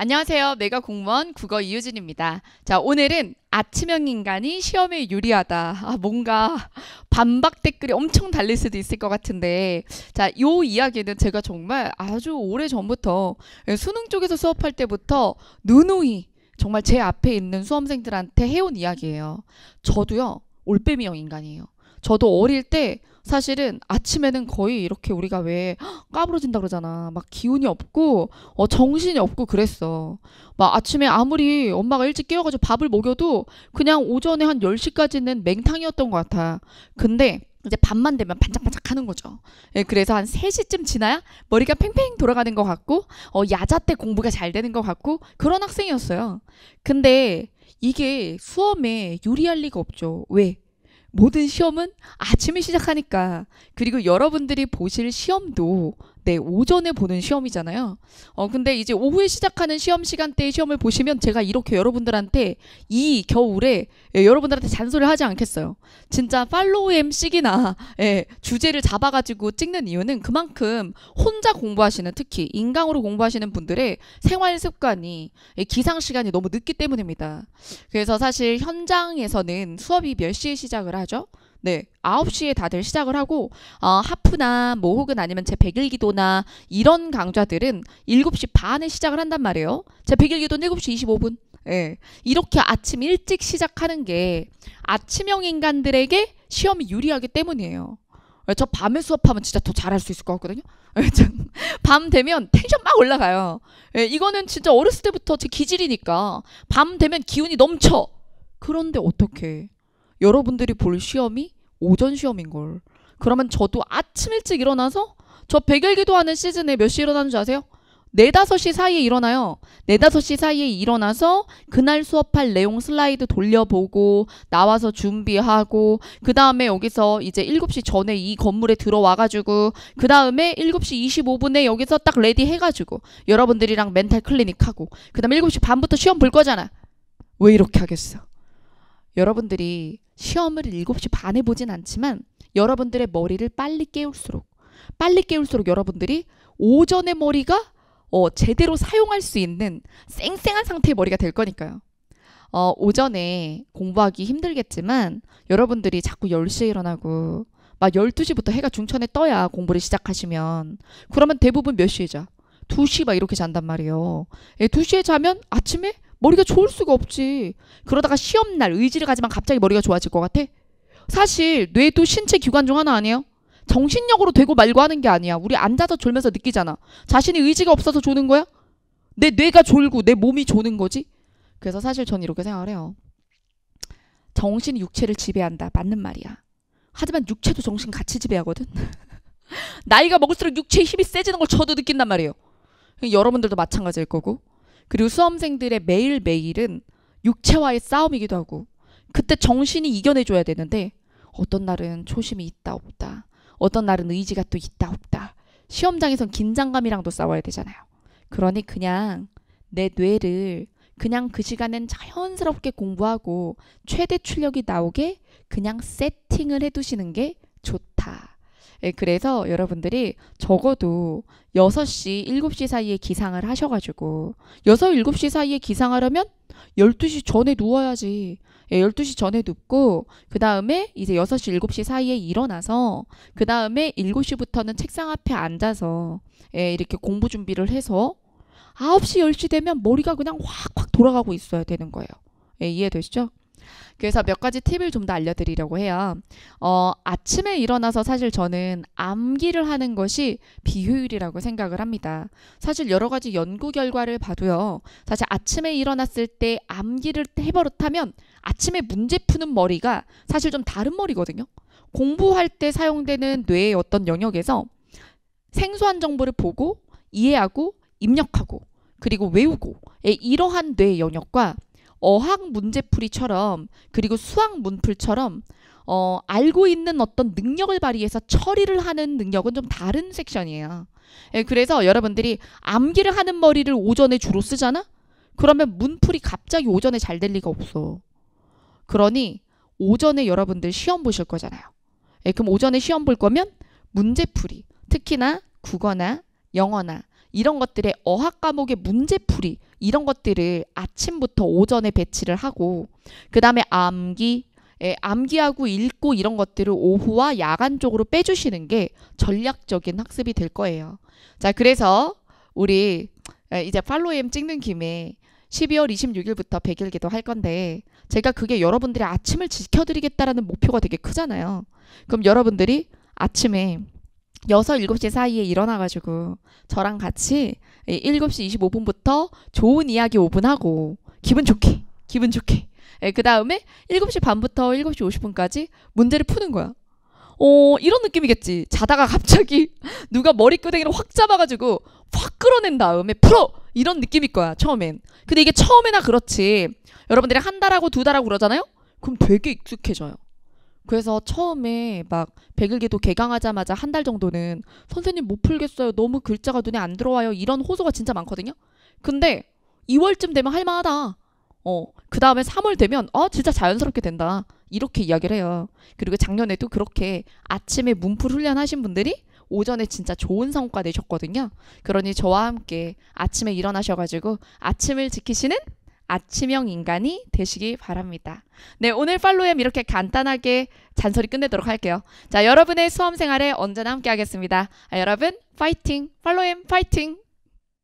안녕하세요. 메가 공무원 국어 이유진입니다. 자, 오늘은 아침형 인간이 시험에 유리하다. 아, 뭔가 반박 댓글이 엄청 달릴 수도 있을 것 같은데. 자, 요 이야기는 제가 정말 아주 오래 전부터 수능 쪽에서 수업할 때부터 누누이 정말 제 앞에 있는 수험생들한테 해온 이야기예요. 저도요, 올빼미형 인간이에요. 저도 어릴 때 사실은 아침에는 거의 이렇게 우리가 왜 까부러진다 그러잖아. 막 기운이 없고 어 정신이 없고 그랬어. 막 아침에 아무리 엄마가 일찍 깨워 가지고 밥을 먹여도 그냥 오전에 한 10시까지는 맹탕이었던 것 같아. 근데 이제 밤만 되면 반짝반짝 하는 거죠. 예, 그래서 한 3시쯤 지나야 머리가 팽팽 돌아가는 것 같고, 어, 야자 때 공부가 잘 되는 것 같고, 그런 학생이었어요. 근데 이게 수험에 유리할 리가 없죠. 왜? 모든 시험은 아침에 시작하니까 그리고 여러분들이 보실 시험도 때 네, 오전에 보는 시험이잖아요. 어, 근데 이제 오후에 시작하는 시험 시간대의 시험을 보시면 제가 이렇게 여러분들한테 이 겨울에 예, 여러분들한테 잔소리를 하지 않겠어요. 진짜 팔로우 MC기나 예, 주제를 잡아가지고 찍는 이유는 그만큼 혼자 공부하시는 특히 인강으로 공부하시는 분들의 생활 습관이 예, 기상 시간이 너무 늦기 때문입니다. 그래서 사실 현장에서는 수업이 몇 시에 시작을 하죠? 네, 9시에 다들 시작을 하고 어, 하프나 뭐 혹은 아니면 제 100일 기도나 이런 강좌들은 7시 반에 시작을 한단 말이에요. 제 100일 기도는 7시 25분. 예. 네, 이렇게 아침 일찍 시작하는 게 아침형 인간들에게 시험이 유리하기 때문이에요. 예, 저 밤에 수업하면 진짜 더 잘할 수 있을 것 같거든요. 예, 밤 되면 텐션 막 올라가요. 예, 이거는 진짜 어렸을 때부터 제 기질이니까 밤 되면 기운이 넘쳐. 그런데 어떻게 여러분들이 볼 시험이 오전 시험인 걸. 그러면 저도 아침 일찍 일어나서 저 백일 기도하는 시즌에 몇 시 일어나는 줄 아세요? 네 다섯 시 사이에 일어나요. 네 다섯 시 사이에 일어나서 그날 수업할 내용 슬라이드 돌려보고 나와서 준비하고 그 다음에 여기서 이제 일곱 시 전에 이 건물에 들어와가지고 그 다음에 일곱 시 이십오 분에 여기서 딱 레디 해가지고 여러분들이랑 멘탈 클리닉 하고 그 다음에 일곱 시 반부터 시험 볼 거잖아. 왜 이렇게 하겠어? 여러분들이 시험을 7시 반에 보진 않지만 여러분들의 머리를 빨리 깨울수록 빨리 깨울수록 여러분들이 오전의 머리가 어, 제대로 사용할 수 있는 쌩쌩한 상태의 머리가 될 거니까요. 어, 오전에 공부하기 힘들겠지만 여러분들이 자꾸 10시에 일어나고 막 12시부터 해가 중천에 떠야 공부를 시작하시면 그러면 대부분 몇 시에 자? 2시 막 이렇게 잔단 말이에요. 예, 2시에 자면 아침에 머리가 좋을 수가 없지. 그러다가 시험날 의지를 가지만 갑자기 머리가 좋아질 것 같아? 사실 뇌도 신체 기관 중 하나 아니에요? 정신력으로 되고 말고 하는 게 아니야. 우리 앉아서 졸면서 느끼잖아. 자신이 의지가 없어서 조는 거야? 내 뇌가 졸고 내 몸이 조는 거지? 그래서 사실 전 이렇게 생각을 해요. 정신이 육체를 지배한다. 맞는 말이야. 하지만 육체도 정신 같이 지배하거든. 나이가 먹을수록 육체의 힘이 세지는 걸 저도 느낀단 말이에요. 여러분들도 마찬가지일 거고. 그리고 수험생들의 매일매일은 육체와의 싸움이기도 하고 그때 정신이 이겨내줘야 되는데 어떤 날은 초심이 있다 없다 어떤 날은 의지가 또 있다 없다 시험장에선 긴장감이랑도 싸워야 되잖아요 그러니 그냥 내 뇌를 그냥 그 시간엔 자연스럽게 공부하고 최대 출력이 나오게 그냥 세팅을 해두시는 게 좋다 예, 그래서 여러분들이 적어도 6시, 7시 사이에 기상을 하셔가지고 6, 7시 사이에 기상하려면 12시 전에 누워야지. 예, 12시 전에 눕고 그 다음에 이제 6시, 7시 사이에 일어나서 그 다음에 7시부터는 책상 앞에 앉아서 예, 이렇게 공부 준비를 해서 9시, 10시 되면 머리가 그냥 확 확 돌아가고 있어야 되는 거예요. 예, 이해되시죠? 그래서 몇 가지 팁을 좀 더 알려드리려고 해요. 어, 아침에 일어나서 사실 저는 암기를 하는 것이 비효율이라고 생각을 합니다. 사실 여러 가지 연구 결과를 봐도요. 사실 아침에 일어났을 때 암기를 해버릇하면 아침에 문제 푸는 머리가 사실 좀 다른 머리거든요. 공부할 때 사용되는 뇌의 어떤 영역에서 생소한 정보를 보고 이해하고 입력하고 그리고 외우고 이러한 뇌 영역과 어학 문제풀이처럼 그리고 수학 문풀처럼 어, 알고 있는 어떤 능력을 발휘해서 처리를 하는 능력은 좀 다른 섹션이에요. 예, 그래서 여러분들이 암기를 하는 머리를 오전에 주로 쓰잖아? 그러면 문풀이 갑자기 오전에 잘 될 리가 없어. 그러니 오전에 여러분들 시험 보실 거잖아요. 예, 그럼 오전에 시험 볼 거면 문제풀이, 특히나 국어나 영어나 이런 것들의 어학 과목의 문제풀이 이런 것들을 아침부터 오전에 배치를 하고 그 다음에 암기, 예, 암기하고 읽고 이런 것들을 오후와 야간 쪽으로 빼주시는 게 전략적인 학습이 될 거예요. 자, 그래서 우리 예, 이제 팔로엠 찍는 김에 12월 26일부터 100일 기도 할 건데 제가 그게 여러분들의 아침을 지켜드리겠다라는 목표가 되게 크잖아요. 그럼 여러분들이 아침에 여섯 일곱 시 사이에 일어나가지고 저랑 같이 일곱 시 이십오 분부터 좋은 이야기 오분 하고 기분 좋게 기분 좋게 예, 그 다음에 일곱 시 반부터 일곱 시 오십 분까지 문제를 푸는 거야. 어, 이런 느낌이겠지. 자다가 갑자기 누가 머리끄댕이를 확 잡아가지고 확 끌어낸 다음에 풀어! 이런 느낌일 거야, 처음엔. 근데 이게 처음에나 그렇지. 여러분들이 한 달하고 두 달하고 그러잖아요? 그럼 되게 익숙해져요. 그래서 처음에 막 백일기도 개강하자마자 한 달 정도는 선생님 못 풀겠어요. 너무 글자가 눈에 안 들어와요. 이런 호소가 진짜 많거든요. 근데 2월쯤 되면 할만하다. 어, 그 다음에 3월 되면, 어, 진짜 자연스럽게 된다. 이렇게 이야기를 해요. 그리고 작년에도 그렇게 아침에 문풀 훈련하신 분들이 오전에 진짜 좋은 성과 내셨거든요. 그러니 저와 함께 아침에 일어나셔가지고 아침을 지키시는 아침형 인간이 되시기 바랍니다. 네, 오늘 팔로엠 이렇게 간단하게 잔소리 끝내도록 할게요. 자, 여러분의 수험 생활에 언제나 함께 하겠습니다. 아, 여러분, 파이팅! 팔로엠 파이팅!